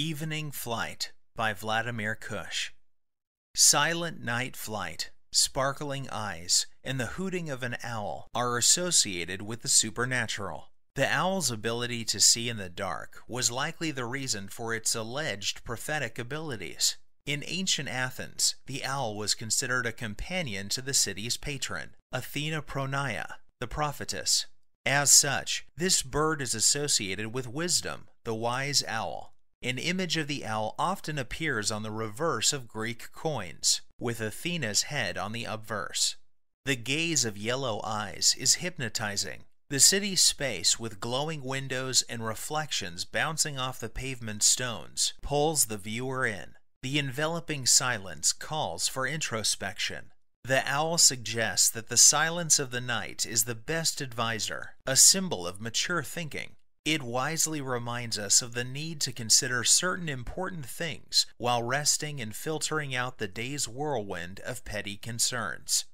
Evening Flight by Vladimir Kush. Silent night flight, sparkling eyes, and the hooting of an owl are associated with the supernatural. The owl's ability to see in the dark was likely the reason for its alleged prophetic abilities. In ancient Athens, the owl was considered a companion to the city's patron, Athena Pronia, the prophetess. As such, this bird is associated with wisdom, the wise owl, an image of the owl often appears on the reverse of Greek coins, with Athena's head on the obverse. The gaze of yellow eyes is hypnotizing. The city's space, with glowing windows and reflections bouncing off the pavement stones, pulls the viewer in. The enveloping silence calls for introspection. The owl suggests that the silence of the night is the best advisor, a symbol of mature thinking. It wisely reminds us of the need to consider certain important things while resting and filtering out the day's whirlwind of petty concerns.